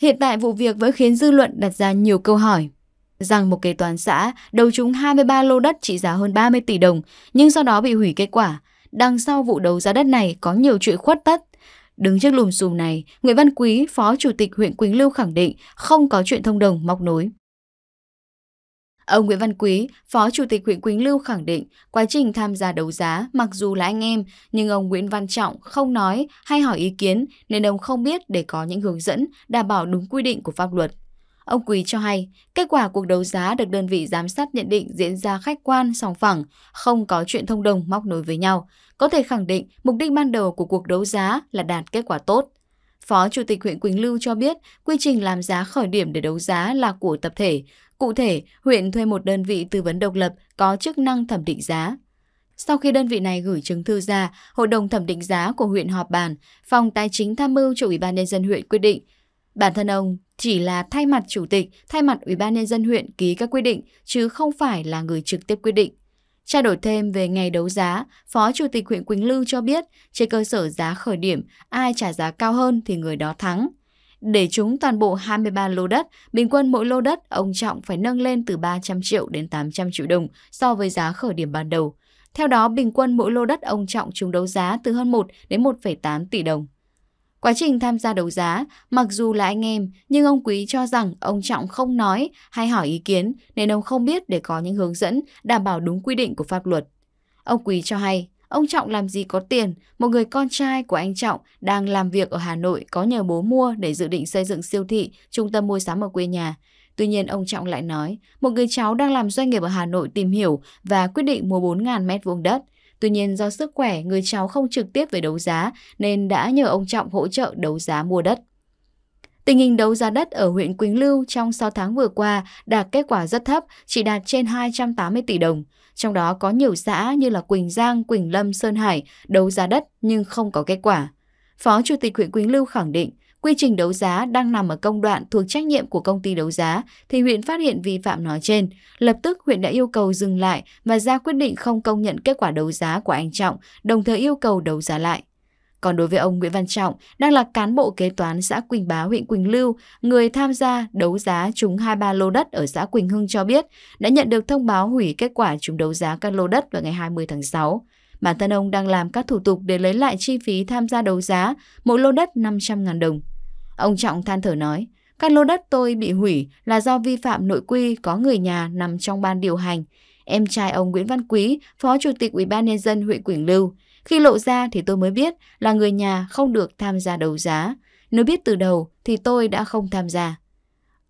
Hiện tại vụ việc vẫn khiến dư luận đặt ra nhiều câu hỏi. Rằng một kế toán xã đầu trúng 23 lô đất trị giá hơn 30 tỷ đồng, nhưng sau đó bị hủy kết quả. Đằng sau vụ đấu giá đất này có nhiều chuyện khuất tất. Đứng trước lùm xùm này, Nguyễn Văn Quý, Phó Chủ tịch huyện Quỳnh Lưu khẳng định không có chuyện thông đồng móc nối. Ông Nguyễn Văn Quý, Phó Chủ tịch huyện Quỳnh Lưu khẳng định, quá trình tham gia đấu giá mặc dù là anh em, nhưng ông Nguyễn Văn Trọng không nói hay hỏi ý kiến nên ông không biết để có những hướng dẫn đảm bảo đúng quy định của pháp luật. Ông Quý cho hay, kết quả cuộc đấu giá được đơn vị giám sát nhận định diễn ra khách quan, song phẳng, không có chuyện thông đồng móc nối với nhau. Có thể khẳng định mục đích ban đầu của cuộc đấu giá là đạt kết quả tốt. Phó Chủ tịch huyện Quỳnh Lưu cho biết, quy trình làm giá khởi điểm để đấu giá là của tập thể. Cụ thể, huyện thuê một đơn vị tư vấn độc lập có chức năng thẩm định giá. Sau khi đơn vị này gửi chứng thư ra, Hội đồng thẩm định giá của huyện họp bàn, Phòng Tài chính tham mưu cho Ủy ban nhân dân huyện quyết định. Bản thân ông chỉ là thay mặt chủ tịch, thay mặt Ủy ban nhân dân huyện ký các quyết định chứ không phải là người trực tiếp quyết định. Trao đổi thêm về ngày đấu giá, Phó Chủ tịch huyện Quỳnh Lưu cho biết trên cơ sở giá khởi điểm, ai trả giá cao hơn thì người đó thắng. Để chúng toàn bộ 23 lô đất, bình quân mỗi lô đất ông Trọng phải nâng lên từ 300 triệu đến 800 triệu đồng so với giá khởi điểm ban đầu. Theo đó, bình quân mỗi lô đất ông Trọng chúng đấu giá từ hơn 1 đến 1,8 tỷ đồng. Quá trình tham gia đấu giá, mặc dù là anh em, nhưng ông Quý cho rằng ông Trọng không nói hay hỏi ý kiến nên ông không biết để có những hướng dẫn đảm bảo đúng quy định của pháp luật. Ông Quý cho hay, Ông Trọng làm gì có tiền, một người con trai của anh Trọng đang làm việc ở Hà Nội có nhờ bố mua để dự định xây dựng siêu thị, trung tâm mua sắm ở quê nhà. Tuy nhiên ông Trọng lại nói, một người cháu đang làm doanh nghiệp ở Hà Nội tìm hiểu và quyết định mua 4.000 mét vuông đất. Tuy nhiên do sức khỏe, người cháu không trực tiếp về đấu giá nên đã nhờ ông Trọng hỗ trợ đấu giá mua đất. Tình hình đấu giá đất ở huyện Quỳnh Lưu trong 6 tháng vừa qua đạt kết quả rất thấp, chỉ đạt trên 280 tỷ đồng. Trong đó có nhiều xã như là Quỳnh Giang, Quỳnh Lâm, Sơn Hải đấu giá đất nhưng không có kết quả. Phó Chủ tịch huyện Quỳnh Lưu khẳng định, quy trình đấu giá đang nằm ở công đoạn thuộc trách nhiệm của công ty đấu giá thì huyện phát hiện vi phạm nói trên. Lập tức huyện đã yêu cầu dừng lại và ra quyết định không công nhận kết quả đấu giá của anh Trọng, đồng thời yêu cầu đấu giá lại. Còn đối với ông Nguyễn Văn Trọng, đang là cán bộ kế toán xã Quỳnh Bá, huyện Quỳnh Lưu, người tham gia đấu giá trúng 23 lô đất ở xã Quỳnh Hưng cho biết đã nhận được thông báo hủy kết quả trúng đấu giá các lô đất vào ngày 20 tháng 6. Bản thân ông đang làm các thủ tục để lấy lại chi phí tham gia đấu giá, mỗi lô đất 500.000 đồng. Ông Trọng than thở nói, các lô đất tôi bị hủy là do vi phạm nội quy có người nhà nằm trong ban điều hành. Em trai ông Nguyễn Văn Quý, Phó Chủ tịch ủy ban nhân dân huyện Quỳnh Lưu, khi lộ ra thì tôi mới biết là người nhà không được tham gia đấu giá. Nếu biết từ đầu thì tôi đã không tham gia.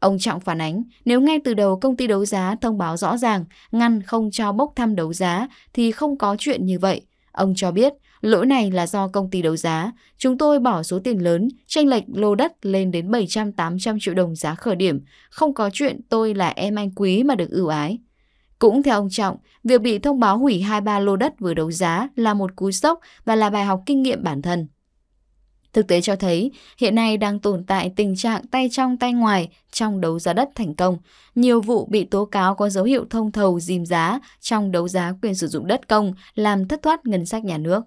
Ông Trọng phản ánh, nếu ngay từ đầu công ty đấu giá thông báo rõ ràng ngăn không cho bốc thăm đấu giá thì không có chuyện như vậy. Ông cho biết, lỗi này là do công ty đấu giá. Chúng tôi bỏ số tiền lớn, tranh lệch lô đất lên đến 700-800 triệu đồng giá khởi điểm. Không có chuyện tôi là em anh quý mà được ưu ái. Cũng theo ông Trọng, việc bị thông báo hủy 23 lô đất vừa đấu giá là một cú sốc và là bài học kinh nghiệm bản thân. Thực tế cho thấy, hiện nay đang tồn tại tình trạng tay trong tay ngoài trong đấu giá đất thành công. Nhiều vụ bị tố cáo có dấu hiệu thông thầu dìm giá trong đấu giá quyền sử dụng đất công làm thất thoát ngân sách nhà nước.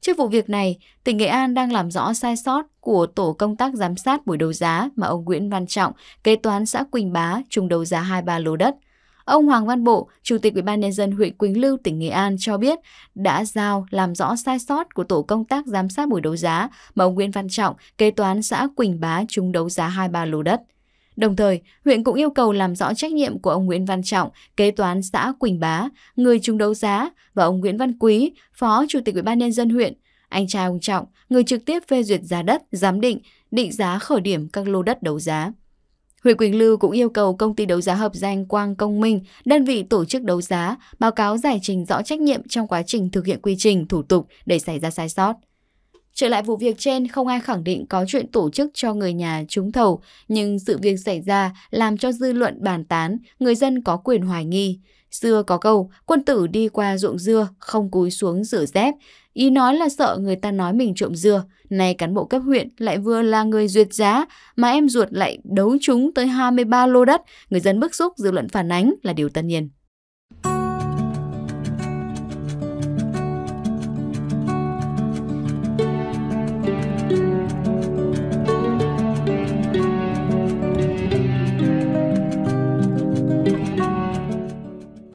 Trước vụ việc này, tỉnh Nghệ An đang làm rõ sai sót của tổ công tác giám sát buổi đấu giá mà ông Nguyễn Văn Trọng, kế toán xã Quỳnh Bá, trùng đấu giá 23 lô đất, Ông Hoàng Văn Bộ, Chủ tịch UBND huyện Quỳnh Lưu, tỉnh Nghệ An cho biết đã giao làm rõ sai sót của tổ công tác giám sát buổi đấu giá mà ông Nguyễn Văn Trọng, kế toán xã Quỳnh Bá trúng đấu giá 23 lô đất. Đồng thời, huyện cũng yêu cầu làm rõ trách nhiệm của ông Nguyễn Văn Trọng, kế toán xã Quỳnh Bá, người trúng đấu giá, và ông Nguyễn Văn Quý, phó chủ tịch UBND huyện, anh trai ông Trọng, người trực tiếp phê duyệt giá đất, giám định, định giá khởi điểm các lô đất đấu giá. Huyện Quỳnh Lưu cũng yêu cầu công ty đấu giá hợp danh Quang Công Minh, đơn vị tổ chức đấu giá, báo cáo giải trình rõ trách nhiệm trong quá trình thực hiện quy trình, thủ tục để xảy ra sai sót. Trở lại vụ việc trên, không ai khẳng định có chuyện tổ chức cho người nhà trúng thầu, nhưng sự việc xảy ra làm cho dư luận bàn tán, người dân có quyền hoài nghi. Xưa có câu, quân tử đi qua ruộng dưa, không cúi xuống rửa dép. Ý nói là sợ người ta nói mình trộm dưa. Này cán bộ cấp huyện lại vừa là người duyệt giá, mà em ruột lại đấu chúng tới 23 lô đất. Người dân bức xúc, dư luận phản ánh là điều tất nhiên.